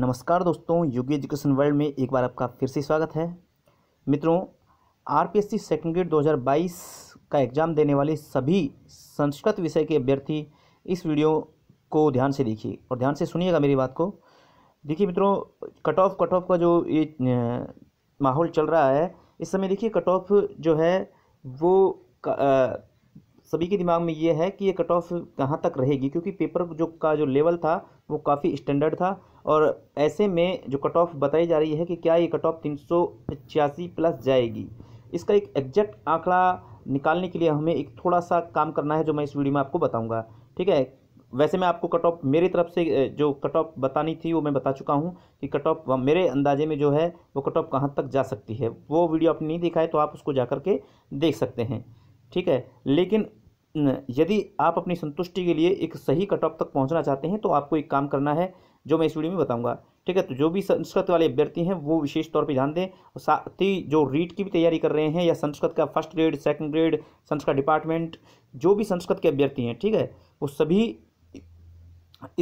नमस्कार दोस्तों योगी education world में एक बार आपका फिर से स्वागत है मित्रों आरपीएससी सेकंड ग्रेड 2022 का एग्ज़ाम देने वाले सभी संस्कृत विषय के अभ्यर्थी इस वीडियो को ध्यान से देखिए और ध्यान से सुनिएगा मेरी बात को देखिए मित्रों कट ऑफ कट ऑफ का जो ये माहौल चल रहा है इस समय देखिए कट ऑफ जो है वो सभी के दिमाग में ये है कि ये कट ऑफ कहाँ तक रहेगी क्योंकि पेपर जो का जो लेवल था वो काफ़ी स्टैंडर्ड था और ऐसे में जो कट ऑफ बताई जा रही है कि क्या ये कट ऑफ तीन प्लस जाएगी इसका एक एग्जैक्ट आंकड़ा निकालने के लिए हमें एक थोड़ा सा काम करना है जो मैं इस वीडियो में आपको बताऊंगा ठीक है वैसे मैं आपको कट ऑफ मेरी तरफ से जो कट ऑफ बतानी थी वो मैं बता चुका हूँ कि कट ऑफ मेरे अंदाजे में जो है वो कट ऑफ कहाँ तक जा सकती है वो वीडियो आपने नहीं देखा है तो आप उसको जा करके के देख सकते हैं ठीक है लेकिन यदि आप अपनी संतुष्टि के लिए एक सही कट ऑफ तक पहुँचना चाहते हैं तो आपको एक काम करना है जो मैं इस वीडियो में बताऊँगा ठीक है तो जो भी संस्कृत वाले अभ्यर्थी हैं वो विशेष तौर पे ध्यान दें और साथ ही जो रीट की भी तैयारी कर रहे हैं या संस्कृत का first grade second grade Sanskrit department जो भी संस्कृत के अभ्यर्थी हैं ठीक है वो सभी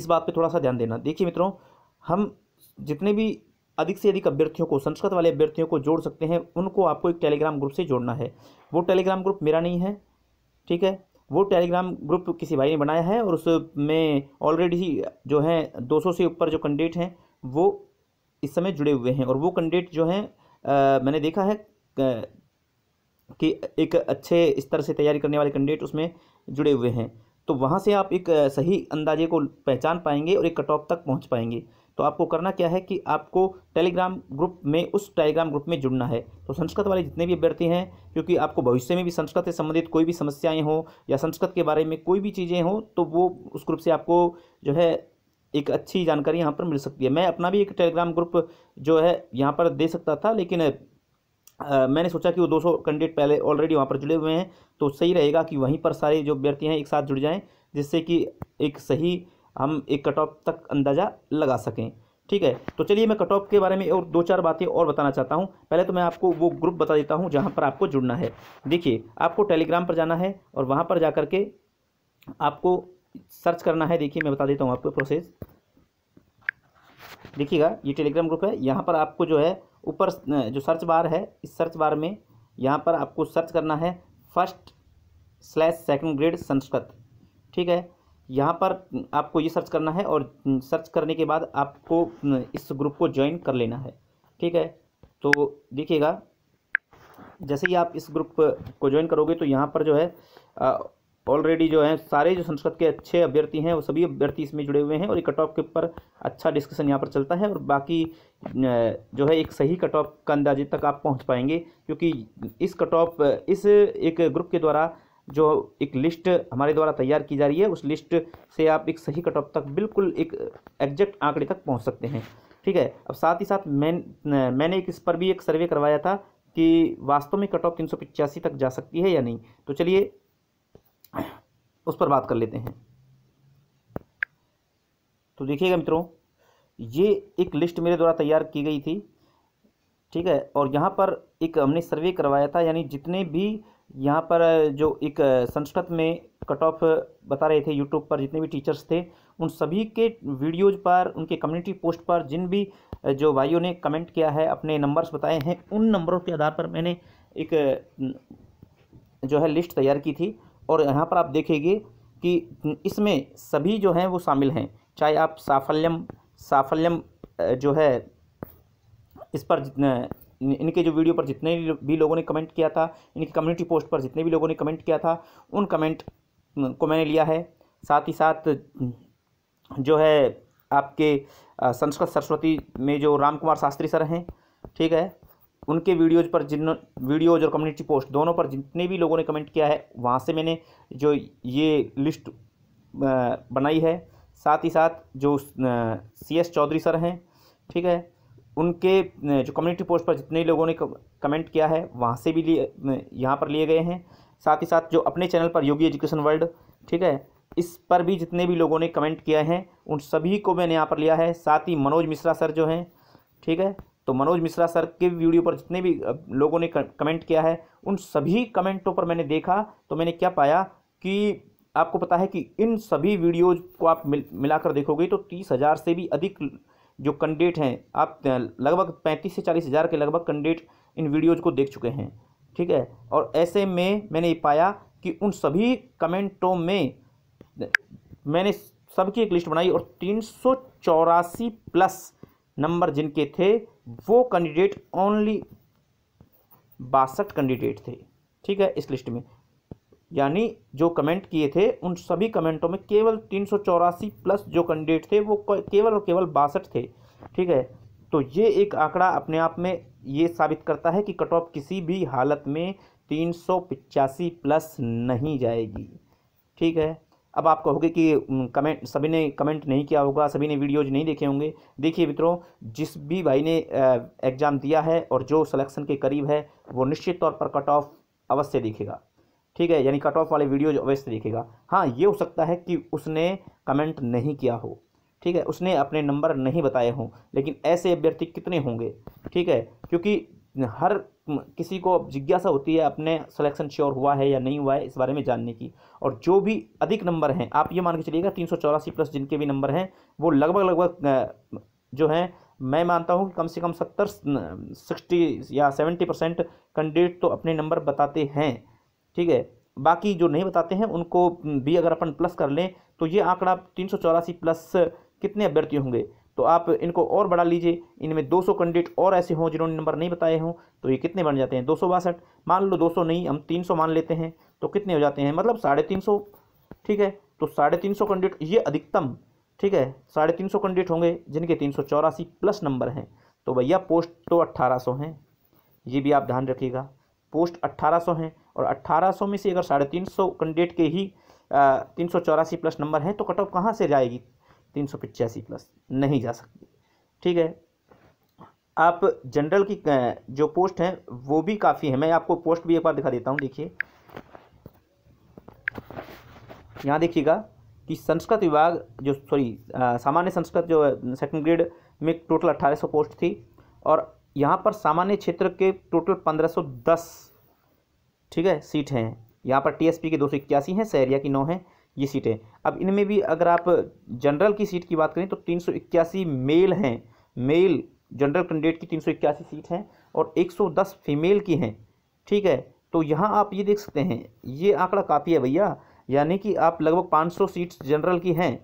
इस बात पे थोड़ा सा ध्यान देना देखिए मित्रों हम जितने भी अधिक से अधिक अभ्यर्थियों को संस्कृत वाले अभ्यर्थियों को जोड़ सकते हैं उनको आपको एक टेलीग्राम ग्रुप से जोड़ना है वो टेलीग्राम ग्रुप मेरा नहीं है ठीक है वो टेलीग्राम ग्रुप किसी भाई ने बनाया है और उसमें ऑलरेडी जो है 200 से ऊपर जो कैंडिडेट हैं वो इस समय जुड़े हुए हैं और वो कैंडिडेट जो हैं मैंने देखा है कि एक अच्छे स्तर से तैयारी करने वाले कैंडिडेट उसमें जुड़े हुए हैं तो वहाँ से आप एक सही अंदाजे को पहचान पाएंगे और एक कट ऑफ तक पहुँच पाएंगे तो आपको करना क्या है कि आपको टेलीग्राम ग्रुप में उस टेलीग्राम ग्रुप में जुड़ना है तो संस्कृत वाले जितने भी अभ्यर्थी हैं क्योंकि आपको भविष्य में भी संस्कृत से संबंधित कोई भी समस्याएं हों या संस्कृत के बारे में कोई भी चीज़ें हों तो वो उस ग्रुप से आपको जो है एक अच्छी जानकारी यहाँ पर मिल सकती है मैं अपना भी एक टेलीग्राम ग्रुप जो है यहाँ पर दे सकता था लेकिन आ, मैंने सोचा कि वो 200 कैंडिडेट पहले ऑलरेडी वहाँ पर जुड़े हुए हैं तो सही रहेगा कि वहीं पर सारे जो अभ्यर्थी हैं एक साथ जुड़ जाएं जिससे कि एक सही हम एक कट ऑफ तक अंदाज़ा लगा सकें ठीक है तो चलिए मैं कट ऑफ के बारे में और दो चार बातें और बताना चाहता हूँ पहले तो मैं आपको वो ग्रुप बता देता हूँ जहाँ पर आपको जुड़ना है देखिए आपको टेलीग्राम पर जाना है और वहाँ पर जा के आपको सर्च करना है देखिए मैं बता देता हूँ आपको प्रोसेस देखिएगा ये टेलीग्राम ग्रुप है यहाँ पर आपको जो है ऊपर जो सर्च बार है इस सर्च बार में यहाँ पर आपको सर्च करना है first slash second grade Sanskrit ठीक है यहाँ पर आपको ये सर्च करना है और सर्च करने के बाद आपको इस ग्रुप को ज्वाइन कर लेना है ठीक है तो देखिएगा जैसे ही आप इस ग्रुप को ज्वाइन करोगे तो यहाँ पर जो है ऑलरेडी जो है सारे जो संस्कृत के अच्छे अभ्यर्थी हैं वो सभी अभ्यर्थी इसमें जुड़े हुए हैं और एक कट ऑफ के ऊपर अच्छा डिस्कशन यहाँ पर चलता है और बाकी जो है एक सही कट ऑफ का अंदाजे तक आप पहुँच पाएंगे क्योंकि इस कट ऑफ इस एक ग्रुप के द्वारा जो एक लिस्ट हमारे द्वारा तैयार की जा रही है उस लिस्ट से आप एक सही कट ऑफ तक बिल्कुल एक एग्जैक्ट आंकड़े तक पहुँच सकते हैं ठीक है अब साथ ही साथ मैं मैंने एक इस पर भी एक सर्वे करवाया था कि वास्तव में कट ऑफ तीन तक जा सकती है या नहीं तो चलिए उस पर बात कर लेते हैं तो देखिएगा मित्रों ये एक लिस्ट मेरे द्वारा तैयार की गई थी ठीक है और यहाँ पर एक हमने सर्वे करवाया था यानी जितने भी यहाँ पर जो एक संस्कृत में कट ऑफ बता रहे थे यूट्यूब पर जितने भी टीचर्स थे उन सभी के वीडियोज पर उनके कम्युनिटी पोस्ट पर जिन भी जो भाइयों ने कमेंट किया है अपने नंबर्स बताए हैं उन नंबरों के आधार पर मैंने एक जो है लिस्ट तैयार की थी और यहाँ पर आप देखेंगे कि इसमें सभी जो हैं वो शामिल हैं चाहे आप साफल्यम साफल्यम जो है इस पर इनके जो वीडियो पर जितने भी लोगों ने कमेंट किया था इनकी कम्युनिटी पोस्ट पर जितने भी लोगों ने कमेंट किया था उन कमेंट को मैंने लिया है साथ ही साथ जो है आपके संस्कृत सरस्वती में जो राम कुमार शास्त्री सर हैं ठीक है उनके वीडियोज पर जिन वीडियोज और कम्युनिटी पोस्ट दोनों पर जितने भी लोगों ने कमेंट किया है वहाँ से मैंने जो ये लिस्ट बनाई है साथ ही साथ जो सी एस चौधरी सर हैं ठीक है उनके जो कम्युनिटी पोस्ट पर जितने लोगों ने कमेंट किया है वहाँ से भी लिए यहाँ पर लिए गए हैं साथ ही साथ जो अपने चैनल पर योगी एजुकेशन वर्ल्ड ठीक है इस पर भी जितने भी लोगों ने कमेंट किया है उन सभी को मैंने यहाँ पर लिया है साथ ही मनोज मिश्रा सर जो हैं ठीक है तो मनोज मिश्रा सर के वीडियो पर जितने भी लोगों ने कमेंट किया है उन सभी कमेंटों पर मैंने देखा तो मैंने क्या पाया कि आपको पता है कि इन सभी वीडियोज को आप मिल मिलाकर देखोगे तो तीस हज़ार से भी अधिक जो कैंडिडेट हैं आप लगभग पैंतीस से चालीस हज़ार के लगभग कैंडिडेट इन वीडियोज़ को देख चुके हैं ठीक है और ऐसे में मैंने ये पाया कि उन सभी कमेंटों में मैंने सबकी एक लिस्ट बनाई और तीन सौ चौरासी प्लस नंबर जिनके थे वो कैंडिडेट ओनली बासठ कैंडिडेट थे ठीक है इस लिस्ट में यानी जो कमेंट किए थे उन सभी कमेंटों में केवल तीन प्लस जो कैंडिडेट थे वो केवल और केवल बासठ थे ठीक है तो ये एक आंकड़ा अपने आप में ये साबित करता है कि कट ऑफ किसी भी हालत में तीन प्लस नहीं जाएगी ठीक है अब आप कहोगे कि कमेंट सभी ने कमेंट नहीं किया होगा सभी ने वीडियोज नहीं देखे होंगे देखिए मित्रों जिस भी भाई ने एग्ज़ाम दिया है और जो सिलेक्शन के करीब है वो निश्चित तौर पर कट ऑफ अवश्य दिखेगा ठीक है यानी कट ऑफ वाले वीडियो जो अवश्य देखेगा हाँ ये हो सकता है कि उसने कमेंट नहीं किया हो ठीक है उसने अपने नंबर नहीं बताए हों लेकिन ऐसे अभ्यर्थी कितने होंगे ठीक है क्योंकि हर किसी को जिज्ञासा होती है अपने सिलेक्शन श्योर हुआ है या नहीं हुआ है इस बारे में जानने की और जो भी अधिक नंबर हैं आप ये मान के चलिएगा तीन प्लस जिनके भी नंबर हैं वो लगभग लगभग जो हैं मैं मानता हूँ कि कम से कम सत्तर सिक्सटी या सेवेंटी परसेंट कैंडिडेट तो अपने नंबर बताते हैं ठीक है बाकी जो नहीं बताते हैं उनको भी अगर अपन प्लस कर लें तो ये आंकड़ा तीन प्लस कितने अभ्यर्थी होंगे तो आप इनको और बढ़ा लीजिए इनमें 200 कैंडिडेट और ऐसे हों जिन्होंने नंबर नहीं बताए हों तो ये कितने बन जाते हैं दो मान लो 200 नहीं हम 300 मान लेते हैं तो कितने हो जाते हैं मतलब साढ़े तीन सौ ठीक है तो साढ़े तीन सौ कैंडिडेट ये अधिकतम ठीक है साढ़े तीन सौ कैंडिडेट होंगे जिनके तीन सौ चौरासी प्लस नंबर हैं तो भैया पोस्ट तो अट्ठारह सौ हैं ये भी आप ध्यान रखिएगा पोस्ट 1800 हैं और 1800 में से अगर साढ़े तीन सौ कैंडिडेट के ही तीन सौ चौरासी प्लस नंबर हैं तो कट ऑफ कहाँ से जाएगी तीन सौ पचासी प्लस नहीं जा सकती ठीक है आप जनरल की जो पोस्ट हैं वो भी काफ़ी है मैं आपको पोस्ट भी एक बार दिखा देता हूँ देखिए यहाँ देखिएगा कि संस्कृत विभाग जो सॉरी सामान्य संस्कृत जो सेकंड ग्रेड में टोटल अट्ठारह सौ पोस्ट थी और यहाँ पर सामान्य क्षेत्र के टोटल पंद्रह सौ दस ठीक है सीट हैं यहाँ पर टीएसपी के दो सौ इक्यासी हैं सहरिया की नौ हैं ये सीटें अब इनमें भी अगर आप जनरल की सीट की बात करें तो तीन सौ इक्यासी मेल हैं मेल जनरल कैंडिडेट की तीन सौ इक्यासी सीट हैं और एक सौ दस फीमेल की हैं ठीक है तो यहाँ आप ये देख सकते हैं ये आंकड़ा काफ़ी है भैया यानी कि आप लगभग पाँच सौ सीट्स जनरल की हैं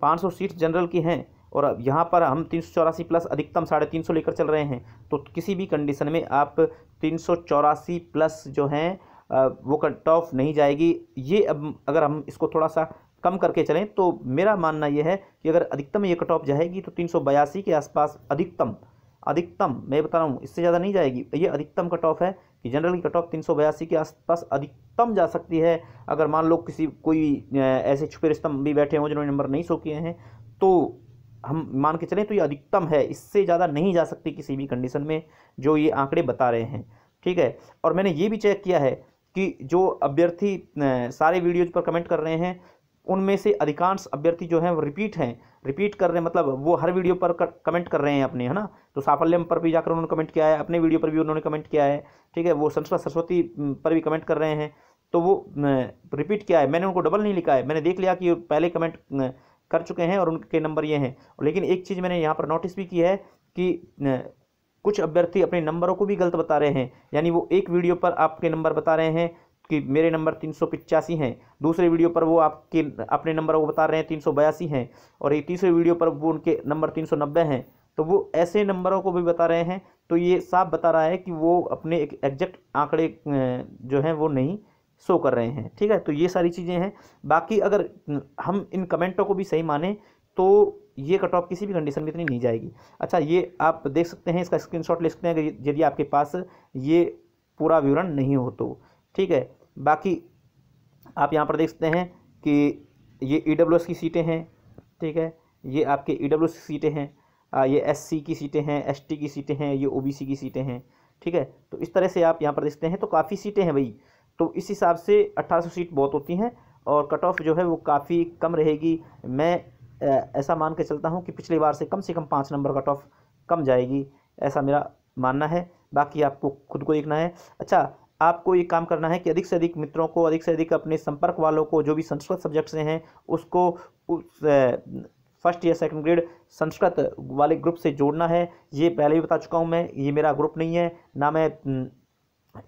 पाँच सौ सीट्स जनरल की हैं और अब यहाँ पर हम तीन सौ चौरासी प्लस अधिकतम साढ़े तीन सौ लेकर चल रहे हैं तो किसी भी कंडीशन में आप तीन सौ चौरासी प्लस जो हैं वो कट ऑफ नहीं जाएगी ये अब अगर हम इसको थोड़ा सा कम करके चलें तो मेरा मानना यह है कि अगर अधिकतम ये कट ऑफ जाएगी तो तीन सौ बयासी के आसपास अधिकतम अधिकतम मैं बता रहा हूँ इससे ज़्यादा नहीं जाएगी ये अधिकतम कट ऑफ है कि जनरल कट ऑफ तीन सौ बयासी के आसपास अधिकतम जा सकती है अगर मान लो किसी कोई ऐसे छुपे रिश्तम भी बैठे हों जिन्होंने नंबर नहीं सो किए हैं तो हम मान के चलें तो ये अधिकतम है इससे ज़्यादा नहीं जा सकती किसी भी कंडीशन में जो ये आंकड़े बता रहे हैं ठीक है और मैंने ये भी चेक किया है कि जो अभ्यर्थी सारे वीडियोज पर कमेंट कर रहे हैं उनमें से अधिकांश अभ्यर्थी जो हैं वो रिपीट हैं रिपीट कर रहे हैं मतलब वो हर वीडियो पर कर, कमेंट कर रहे हैं अपने है ना तो साफल्यम पर भी जाकर उन्होंने कमेंट किया है अपने वीडियो पर भी उन्होंने कमेंट किया है ठीक है वो संस्कृत सरस्वती पर भी कमेंट कर रहे हैं तो वो रिपीट किया है मैंने उनको डबल नहीं लिखा है मैंने देख लिया कि पहले कमेंट कर चुके हैं और उनके नंबर ये हैं लेकिन एक चीज़ मैंने यहाँ पर नोटिस भी की है कि कुछ अभ्यर्थी अपने नंबरों को भी गलत बता रहे हैं यानी वो एक वीडियो पर आपके नंबर बता रहे हैं कि मेरे नंबर तीन सौ पिचासी हैं दूसरे वीडियो पर वो आपके अपने नंबर को बता रहे हैं तीन सौ बयासी हैं और ये तीसरे वीडियो पर वो उनके नंबर तीन सौ नब्बे हैं तो वो ऐसे नंबरों को भी बता रहे हैं तो ये साफ बता रहा है कि वो अपने एक एग्जैक्ट आंकड़े जो हैं वो नहीं शो कर रहे हैं ठीक है तो ये सारी चीज़ें हैं बाकी अगर हम इन कमेंटों को भी सही माने तो ये कट ऑफ किसी भी कंडीशन में इतनी नहीं जाएगी अच्छा ये आप देख सकते हैं इसका स्क्रीनशॉट ले सकते हैं यदि आपके पास ये पूरा विवरण नहीं हो तो ठीक है बाकी आप यहाँ पर देख सकते हैं कि ये ई e की सीटें हैं ठीक है ये आपके ई e की सीटें हैं ये एस की सीटें हैं एस की सीटें हैं ये ओ की सीटें हैं ठीक है तो इस तरह से आप यहाँ पर देखते हैं तो काफ़ी सीटें हैं भाई तो इस हिसाब से 1800 सीट बहुत होती हैं और कट ऑफ जो है वो काफ़ी कम रहेगी मैं ऐसा मान के चलता हूँ कि पिछली बार से कम से कम पाँच नंबर कट ऑफ कम जाएगी ऐसा मेरा मानना है बाकी आपको खुद को देखना है अच्छा आपको ये काम करना है कि अधिक से अधिक मित्रों को अधिक से अधिक अपने संपर्क वालों को जो भी संस्कृत सब्जेक्ट से हैं उसको उस फर्स्ट या सेकंड ग्रेड संस्कृत वाले ग्रुप से जोड़ना है ये पहले भी बता चुका हूँ मैं ये मेरा ग्रुप नहीं है ना मैं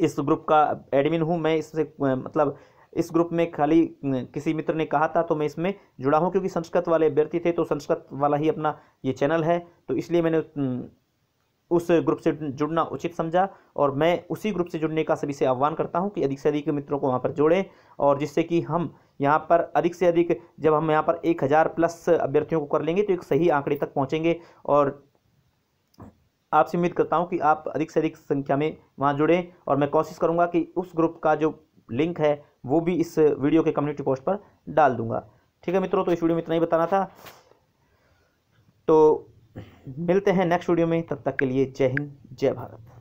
इस ग्रुप का एडमिन हूँ मैं इससे मतलब इस ग्रुप में खाली किसी मित्र ने कहा था तो मैं इसमें जुड़ा हूँ क्योंकि संस्कृत वाले अभ्यर्थी थे तो संस्कृत वाला ही अपना ये चैनल है तो इसलिए मैंने उस ग्रुप से जुड़ना उचित समझा और मैं उसी ग्रुप से जुड़ने का सभी से आह्वान करता हूँ कि अधिक से अधिक मित्रों को वहाँ पर जोड़ें और जिससे कि हम यहाँ पर अधिक से अधिक जब हम यहाँ पर एक हज़ार प्लस अभ्यर्थियों को कर लेंगे तो एक सही आंकड़े तक पहुँचेंगे और आपसे उम्मीद करता हूँ कि आप अधिक से अधिक संख्या में वहाँ जुड़ें और मैं कोशिश करूँगा कि उस ग्रुप का जो लिंक है वो भी इस वीडियो के कम्युनिटी पोस्ट पर डाल दूँगा ठीक है मित्रों तो इस वीडियो में इतना ही बताना था तो मिलते हैं नेक्स्ट वीडियो में तब तक के लिए जय हिंद जय भारत